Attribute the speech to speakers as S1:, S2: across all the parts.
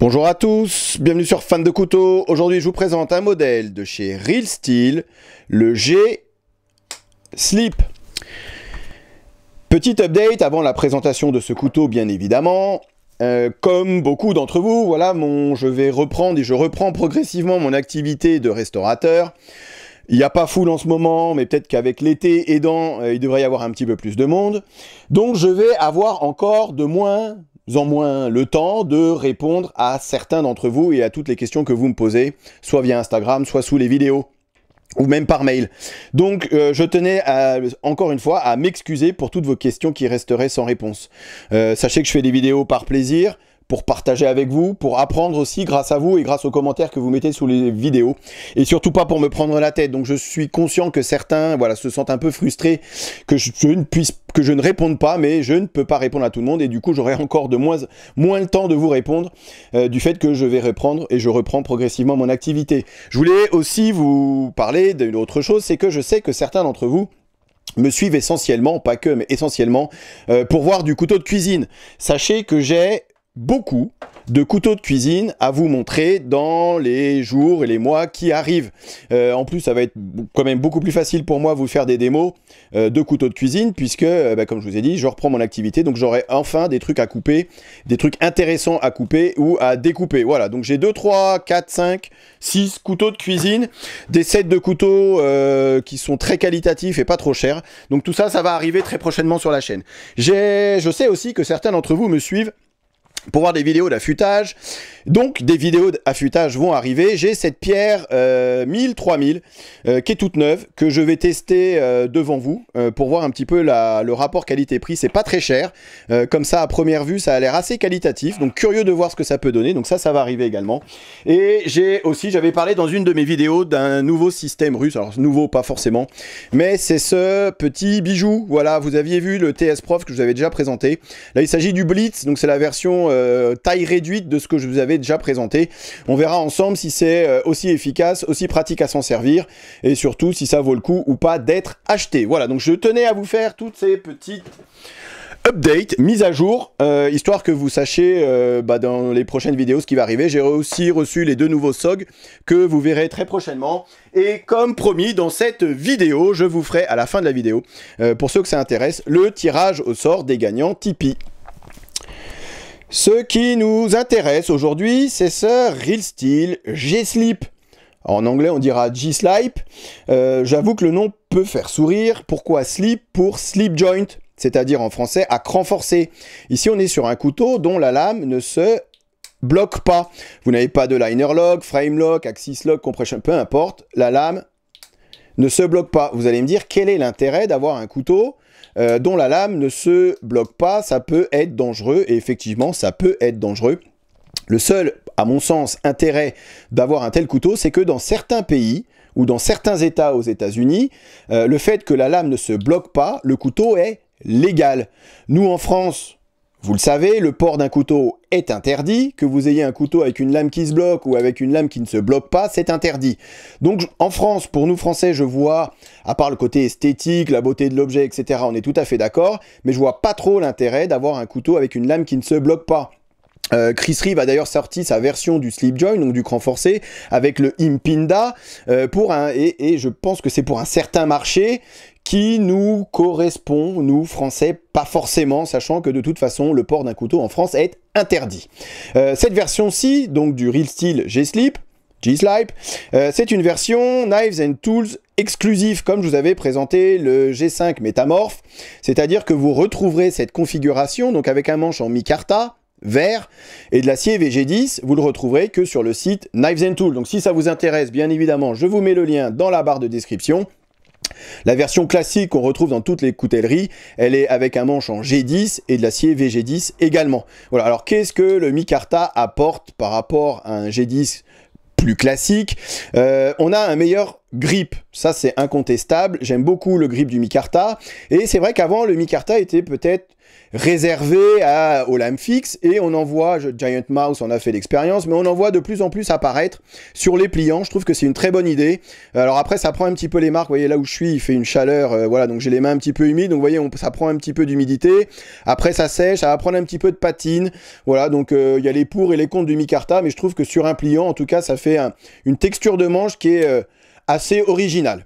S1: Bonjour à tous, bienvenue sur Fan de Couteau. Aujourd'hui, je vous présente un modèle de chez Real Steel, le G sleep Petit update avant la présentation de ce couteau, bien évidemment. Euh, comme beaucoup d'entre vous, voilà, mon, je vais reprendre et je reprends progressivement mon activité de restaurateur. Il n'y a pas foule en ce moment, mais peut-être qu'avec l'été aidant, euh, il devrait y avoir un petit peu plus de monde. Donc je vais avoir encore de moins en moins le temps de répondre à certains d'entre vous et à toutes les questions que vous me posez, soit via Instagram, soit sous les vidéos ou même par mail. Donc euh, je tenais encore une fois à m'excuser pour toutes vos questions qui resteraient sans réponse. Euh, sachez que je fais des vidéos par plaisir, pour partager avec vous, pour apprendre aussi grâce à vous et grâce aux commentaires que vous mettez sous les vidéos. Et surtout pas pour me prendre la tête. Donc je suis conscient que certains voilà, se sentent un peu frustrés que je, ne puisse que je ne réponde pas, mais je ne peux pas répondre à tout le monde et du coup j'aurai encore de moins, moins le temps de vous répondre euh, du fait que je vais reprendre et je reprends progressivement mon activité. Je voulais aussi vous parler d'une autre chose, c'est que je sais que certains d'entre vous me suivent essentiellement, pas que, mais essentiellement, euh, pour voir du couteau de cuisine. Sachez que j'ai beaucoup de couteaux de cuisine à vous montrer dans les jours et les mois qui arrivent. Euh, en plus, ça va être quand même beaucoup plus facile pour moi de vous faire des démos euh, de couteaux de cuisine, puisque, euh, bah, comme je vous ai dit, je reprends mon activité, donc j'aurai enfin des trucs à couper, des trucs intéressants à couper ou à découper. Voilà, donc j'ai 2, 3, 4, 5, 6 couteaux de cuisine, des sets de couteaux qui sont très qualitatifs et pas trop chers. Donc tout ça, ça va arriver très prochainement sur la chaîne. Je sais aussi que certains d'entre vous me suivent pour voir des vidéos d'affûtage. Donc des vidéos d'affûtage vont arriver. J'ai cette pierre 1000 euh, 3000 euh, qui est toute neuve que je vais tester euh, devant vous pour voir un petit peu le rapport qualité-prix. C'est pas très cher. comme ça à première vue, ça a l'air assez qualitatif. Donc curieux de voir ce que ça peut donner. Donc ça ça va arriver également. Et j'ai aussi j'avais parlé dans une de mes vidéos d'un nouveau système russe. Alors nouveau pas forcément, mais c'est ce petit bijou. Voilà, vous aviez vu le TS Prof que je vous avais déjà présenté. Là, il s'agit du Blitz. Donc c'est la version euh, taille réduite de ce que je vous avais déjà présenté. On verra ensemble si c'est euh, aussi efficace, aussi pratique à s'en servir et surtout si ça vaut le coup ou pas d'être acheté. Voilà, donc je tenais à vous faire toutes ces petites updates mises à jour, euh, histoire que vous sachiez bah, dans les prochaines vidéos ce qui va arriver. J'ai aussi reçu les deux nouveaux SOG que vous verrez très prochainement. Et comme promis, dans cette vidéo, je vous ferai à la fin de la vidéo, pour ceux que ça intéresse, le tirage au sort des gagnants Tipeee. Ce qui nous intéresse aujourd'hui, c'est ce Real Steel G-Slip. En anglais, on dira G-Slip. Euh, j'avoue que le nom peut faire sourire. Pourquoi slip pour slip joint C'est-à-dire en français à cran forcé. Ici, on est sur un couteau dont la lame ne se bloque pas. Vous n'avez pas de liner lock, frame lock, axis lock, compression, peu importe. La lame ne se bloque pas. Vous allez me dire, quel est l'intérêt d'avoir un couteau euh, dont la lame ne se bloque pas Ça peut être dangereux, et effectivement, ça peut être dangereux. Le seul, à mon sens, intérêt d'avoir un tel couteau, c'est que dans certains pays, ou dans certains États aux États-Unis, euh, le fait que la lame ne se bloque pas, le couteau est légal. Nous, en France, vous le savez, le port d'un couteau est interdit. Que vous ayez un couteau avec une lame qui se bloque ou avec une lame qui ne se bloque pas, c'est interdit. Donc en France, pour nous Français, je vois, à part le côté esthétique, la beauté de l'objet, etc., on est tout à fait d'accord, mais je vois pas trop l'intérêt d'avoir un couteau avec une lame qui ne se bloque pas. Euh, Chris Reeve a d'ailleurs sorti sa version du Sleep Joint, donc du cran forcé, avec le Impinda, euh, pour un, et, je pense que c'est pour un certain marché qui nous correspond, nous Français, pas forcément, sachant que de toute façon le port d'un couteau en France est interdit. Euh, cette version-ci, donc du Real Steel G-Slip, G-Slip, euh, c'est une version Knives and Tools exclusive, comme je vous avais présenté le G5 Métamorph, c'est-à-dire que vous retrouverez cette configuration, donc avec un manche en micarta, vert et de l'acier VG10, vous le retrouverez que sur le site Knives and Tools. Donc si ça vous intéresse, bien évidemment, je vous mets le lien dans la barre de description. La version classique qu'on retrouve dans toutes les coutelleries, elle est avec un manche en G10 et de l'acier VG10 également. Voilà, alors qu'est-ce que le Micarta apporte par rapport à un G10 plus classique euh, On a un meilleur grip, ça c'est incontestable, j'aime beaucoup le grip du Micarta, et c'est vrai qu'avant le Micarta était peut-être réservé à, aux lames fixes et on en voit, je, Giant Mouse en a fait l'expérience, mais on en voit de plus en plus apparaître sur les pliants. Je trouve que c'est une très bonne idée. Alors après, ça prend un petit peu les marques. Vous voyez là où je suis, il fait une chaleur. Euh, voilà, donc j'ai les mains un petit peu humides. Donc vous voyez, ça prend un petit peu d'humidité. Après, ça sèche, ça va prendre un petit peu de patine. Voilà, donc euh, il y a les pour et les contre du micarta, mais je trouve que sur un pliant, en tout cas, ça fait une texture de manche qui est euh, assez originale.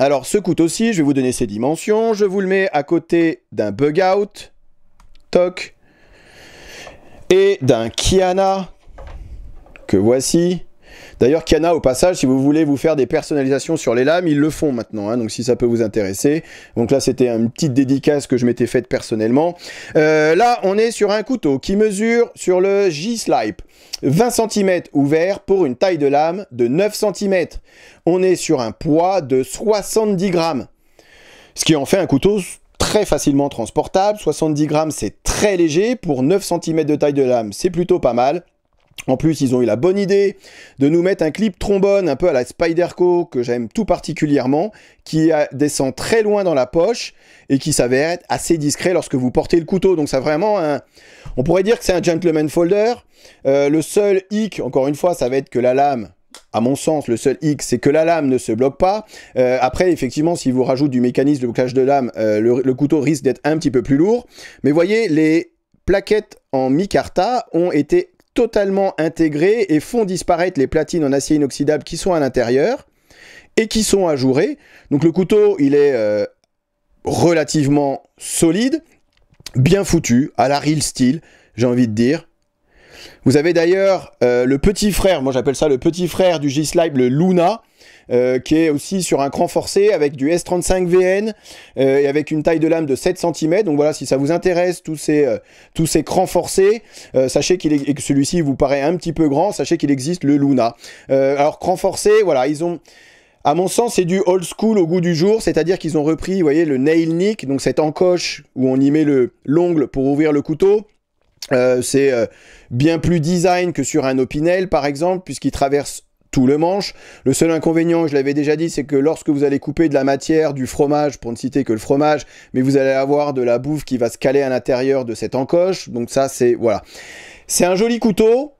S1: Alors ce couteau aussi. je vais vous donner ses dimensions. Je vous le mets à côté d'un bug out et d'un Kiana, que voici. D'ailleurs, Kiana, au passage, si vous voulez vous faire des personnalisations sur les lames, ils le font maintenant, hein, donc si ça peut vous intéresser. Donc là, c'était une petite dédicace que je m'étais faite personnellement. Euh, là, on est sur un couteau qui mesure sur le G slipe 20 cm ouvert pour une taille de lame de 9 cm. On est sur un poids de 70 grammes, ce qui en fait un couteau très facilement transportable. 70 grammes, c'est très léger. Pour 9 cm de taille de lame, c'est plutôt pas mal. En plus, ils ont eu la bonne idée de nous mettre un clip trombone un peu à la Spyderco que j'aime tout particulièrement, qui descend très loin dans la poche et qui s'avère être assez discret lorsque vous portez le couteau. Donc, ça vraiment un... On pourrait dire que c'est un gentleman folder. Euh, le seul hic, encore une fois, ça va être que la lame, à mon sens, le seul hic, c'est que la lame ne se bloque pas. Euh, après, effectivement, si vous rajoutez du mécanisme de bouclage de lame, euh, le, couteau risque d'être un petit peu plus lourd. Mais voyez, les plaquettes en micarta ont été totalement intégrées et font disparaître les platines en acier inoxydable qui sont à l'intérieur et qui sont ajourées. Donc le couteau, il est euh, relativement solide, bien foutu, à la real style, j'ai envie de dire. Vous avez d'ailleurs euh, le petit frère, moi j'appelle ça le petit frère du G-Slide, le Luna, euh, qui est aussi sur un cran forcé avec du S35VN euh, et avec une taille de lame de 7 cm. Donc voilà, si ça vous intéresse, tous ces, tous ces crans forcés, sachez qu'il que celui-ci vous paraît un petit peu grand, sachez qu'il existe le Luna. alors, cran forcé, voilà, ils ont... À mon sens, c'est du old school au goût du jour, c'est-à-dire qu'ils ont repris, vous voyez, le nail nick, donc cette encoche où on y met le l'ongle pour ouvrir le couteau. Euh, c'est euh, bien plus design que sur un Opinel par exemple, puisqu'il traverse tout le manche. Le seul inconvénient, je l'avais déjà dit, c'est que lorsque vous allez couper de la matière, du fromage, pour ne citer que le fromage, mais vous allez avoir de la bouffe qui va se caler à l'intérieur de cette encoche. Donc ça, c'est voilà. C'est un joli couteau.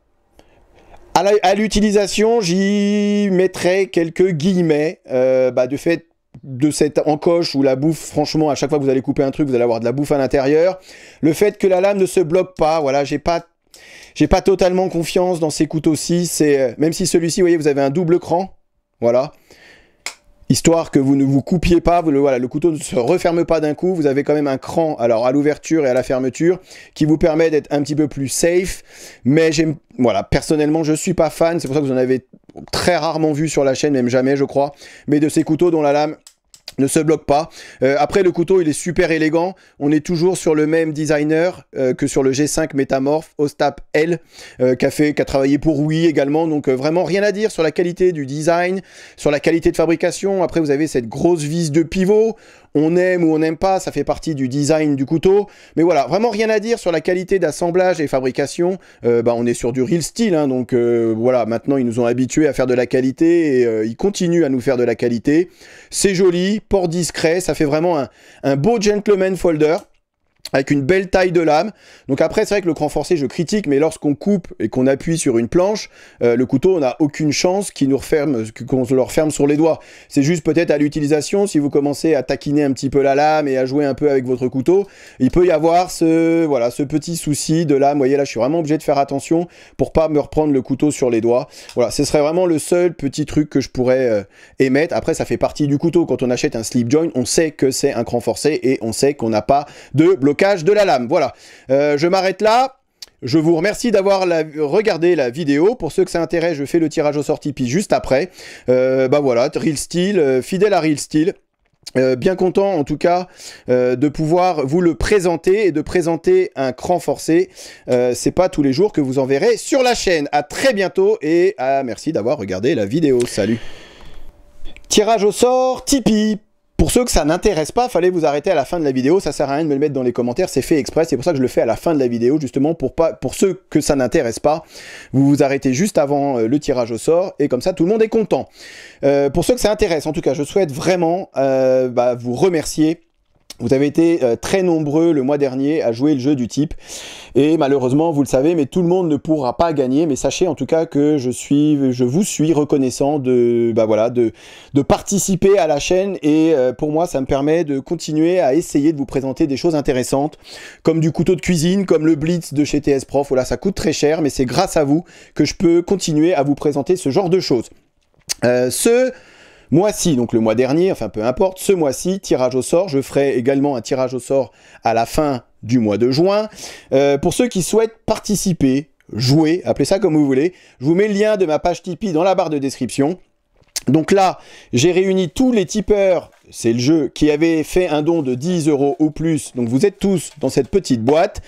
S1: À l'utilisation, j'y mettrai quelques guillemets, euh, bah, fait de cette encoche où la bouffe, franchement, à chaque fois que vous allez couper un truc, vous allez avoir de la bouffe à l'intérieur. Le fait que la lame ne se bloque pas, voilà, j'ai pas j'ai pas totalement confiance dans ces couteaux-ci. C'est euh, même si celui-ci, vous voyez, vous avez un double cran, voilà, histoire que vous ne vous coupiez pas. le, voilà, le couteau ne se referme pas d'un coup. Vous avez quand même un cran, alors à l'ouverture et à la fermeture, qui vous permet d'être un petit peu plus safe. Mais j'aime, voilà, personnellement, je suis pas fan. C'est pour ça que vous en avez très rarement vu sur la chaîne, même jamais, je crois. Mais de ces couteaux dont la lame ne se bloque pas. Euh, après, le couteau, il est super élégant. On est toujours sur le même designer euh, que sur le G5 Metamorph Ostap L, euh, qui a travaillé pour Wii également. Donc, vraiment rien à dire sur la qualité du design, sur la qualité de fabrication. Après, vous avez cette grosse vis de pivot on aime ou on n'aime pas, ça fait partie du design du couteau. Mais voilà, vraiment rien à dire sur la qualité d'assemblage et fabrication. Euh, bah, on est sur du real steel, hein, donc euh, voilà, maintenant ils nous ont habitués à faire de la qualité et euh, ils continuent à nous faire de la qualité. C'est joli, port discret, ça fait vraiment un beau gentleman folder avec une belle taille de lame. Donc après, c'est vrai que le cran forcé, je critique, mais lorsqu'on coupe et qu'on appuie sur une planche, euh, le couteau, on n'a aucune chance qu'il nous referme, qu'on le referme sur les doigts. C'est juste peut-être à l'utilisation, si vous commencez à taquiner un petit peu la lame et à jouer un peu avec votre couteau, il peut y avoir ce, voilà, ce petit souci de lame. Vous voyez, là, je suis vraiment obligé de faire attention pour pas me reprendre le couteau sur les doigts. Voilà, ce serait vraiment le seul petit truc que je pourrais euh, émettre. Après, ça fait partie du couteau. Quand on achète un slip joint, on sait que c'est un cran forcé et on sait qu'on n'a pas de blocage de la lame. Voilà, euh, je m'arrête là. Je vous remercie d'avoir regardé la vidéo. Pour ceux que ça intéresse, je fais le tirage au sort tipeee juste après. Euh, bah voilà, Real Steel, euh, fidèle à Real Steel. bien content en tout cas de pouvoir vous le présenter et de présenter un cran forcé. c'est pas tous les jours que vous en verrez sur la chaîne. À très bientôt et ah, merci d'avoir regardé la vidéo. Salut. Tirage au sort, Tipeee. Pour ceux que ça n'intéresse pas, fallait vous arrêter à la fin de la vidéo, ça sert à rien de me le mettre dans les commentaires, c'est fait exprès, c'est pour ça que je le fais à la fin de la vidéo, justement pour, pas, pour ceux que ça n'intéresse pas, vous vous arrêtez juste avant euh, le tirage au sort, et comme ça tout le monde est content. Euh, pour ceux que ça intéresse, en tout cas, je souhaite vraiment euh, bah, vous remercier vous avez été euh, très nombreux le mois dernier à jouer le jeu du type et malheureusement vous le savez mais tout le monde ne pourra pas gagner mais sachez en tout cas que je suis je vous suis reconnaissant de bah voilà de, de participer à la chaîne et euh, pour moi ça me permet de continuer à essayer de vous présenter des choses intéressantes comme du couteau de cuisine comme le blitz de chez TS Prof voilà ça coûte très cher mais c'est grâce à vous que je peux continuer à vous présenter ce genre de choses. Euh, ce mois-ci, donc le mois dernier, enfin peu importe, ce mois-ci, tirage au sort. Je ferai également un tirage au sort à la fin du mois de juin. Euh, pour ceux qui souhaitent participer, jouer, appelez ça comme vous voulez, je vous mets le lien de ma page Tipeee dans la barre de description. Donc là, j'ai réuni tous les tipeurs c'est le jeu, qui avait fait un don de 10 euros ou plus, donc vous êtes tous dans cette petite boîte.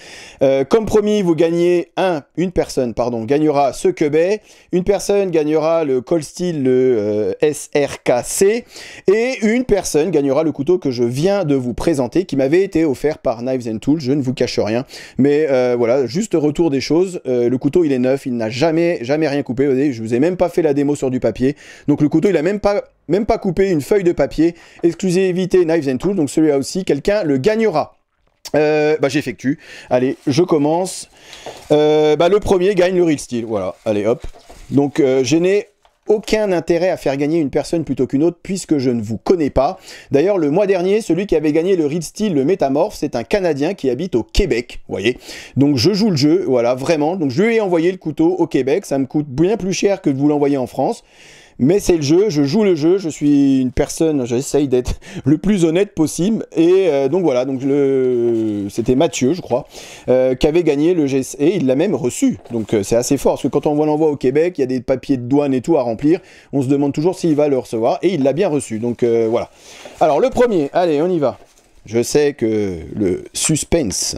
S1: Euh, comme promis, vous gagnez un, une personne, pardon, gagnera ce quebet, une personne gagnera le col steel le euh, SRKC, et une personne gagnera le couteau que je viens de vous présenter, qui m'avait été offert par Knives and Tools. Je ne vous cache rien, mais euh, voilà, juste retour des choses. le couteau, il est neuf, il n'a jamais, jamais rien coupé. Vous voyez, je vous ai même pas fait la démo sur du papier, donc le couteau, il a même pas même pas couper une feuille de papier. Exclusivité Knives and Tools, donc celui-là aussi, quelqu'un le gagnera. Euh, bah j'effectue. Allez, je commence. Euh, bah, le premier gagne le real steel. Voilà, allez hop. Donc euh, je n'ai aucun intérêt à faire gagner une personne plutôt qu'une autre puisque je ne vous connais pas. D'ailleurs, le mois dernier, celui qui avait gagné le Real Steel, le Métamorphe, c'est un Canadien qui habite au Québec, vous voyez. Donc je joue le jeu, voilà, vraiment. Donc je lui ai envoyé le couteau au Québec, ça me coûte bien plus cher que de vous l'envoyer en France. Mais c'est le jeu, je joue le jeu, je suis une personne, j'essaye d'être le plus honnête possible. Et euh, donc voilà, donc c'était Mathieu, je crois, euh, qui avait gagné le et Il l'a même reçu. Donc euh, c'est assez fort, parce que quand on voit l'envoi au Québec, il y a des papiers de douane et tout à remplir. On se demande toujours s'il va le recevoir. Et il l'a bien reçu. Donc voilà. Alors le premier, allez, on y va. Je sais que le suspense.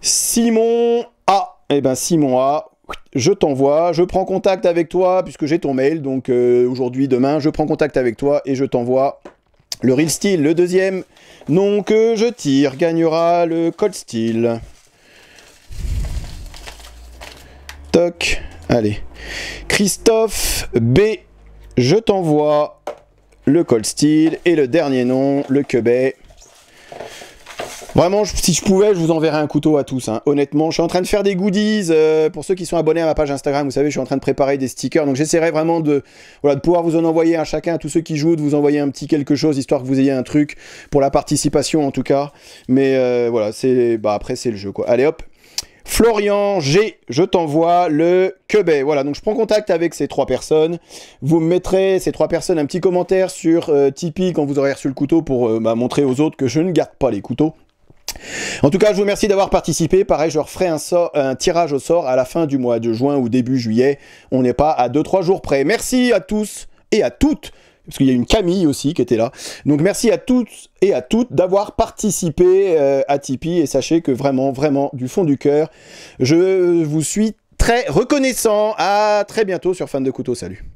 S1: Simon A. Eh ben Simon A, je t'envoie, je prends contact avec toi, puisque j'ai ton mail, donc euh, aujourd'hui, demain, je prends contact avec toi et je t'envoie le Real Steel. Le deuxième nom que je tire gagnera le Cold Steel. Toc, allez. Christophe B, je t'envoie le Cold Steel. Et le dernier nom, le Quebec. Vraiment, si je pouvais, je vous enverrais un couteau à tous. Hein. Honnêtement, je suis en train de faire des goodies euh, pour ceux qui sont abonnés à ma page Instagram. Vous savez, je suis en train de préparer des stickers. Donc, j'essaierai vraiment de, pouvoir vous en envoyer à chacun, à tous ceux qui jouent, de vous envoyer un petit quelque chose, histoire que vous ayez un truc pour la participation en tout cas. Mais euh, voilà, c'est, bah, après, c'est le jeu quoi. Allez hop, Florian G, je t'envoie le Quebec. Voilà, donc je prends contact avec ces trois personnes. Vous me mettrez ces trois personnes un petit commentaire sur euh, Tipeee quand vous aurez reçu le couteau pour bah, montrer aux autres que je ne garde pas les couteaux. En tout cas, je vous remercie d'avoir participé. Pareil, je referai un, tirage au sort à la fin du mois de juin ou début juillet. On n'est pas à 2-3 jours près. Merci à tous et à toutes parce qu'il y a une Camille aussi qui était là. Donc merci à tous et à toutes d'avoir participé euh, à Tipeee et sachez que vraiment, vraiment, du fond du cœur, je vous suis très reconnaissant. À très bientôt sur Fan de Couteau. Salut.